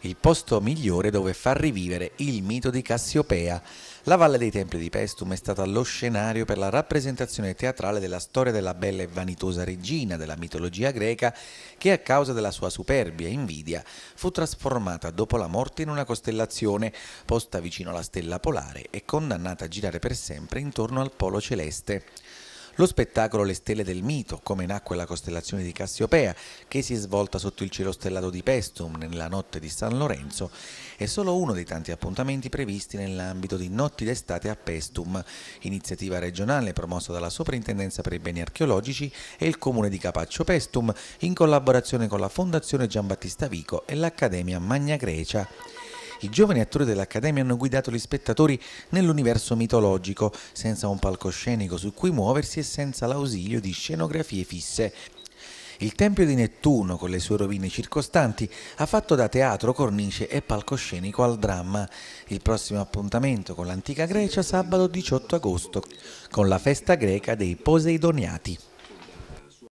Il posto migliore dove far rivivere il mito di Cassiopea. La Valle dei Templi di Pestum è stata lo scenario per la rappresentazione teatrale della storia della bella e vanitosa regina della mitologia greca che a causa della sua superbia e invidia fu trasformata dopo la morte in una costellazione posta vicino alla stella polare e condannata a girare per sempre intorno al polo celeste. Lo spettacolo Le stelle del mito, come nacque la costellazione di Cassiopea, che si è svolta sotto il cielo stellato di Pestum nella notte di San Lorenzo, è solo uno dei tanti appuntamenti previsti nell'ambito di Notti d'estate a Pestum, iniziativa regionale promossa dalla Soprintendenza per i beni archeologici e il comune di Capaccio Pestum in collaborazione con la Fondazione Giambattista Vico e l'Accademia Magna Grecia. I giovani attori dell'Accademia hanno guidato gli spettatori nell'universo mitologico, senza un palcoscenico su cui muoversi e senza l'ausilio di scenografie fisse. Il Tempio di Nettuno, con le sue rovine circostanti, ha fatto da teatro, cornice e palcoscenico al dramma. Il prossimo appuntamento con l'antica Grecia sabato 18 agosto, con la festa greca dei Poseidoniati.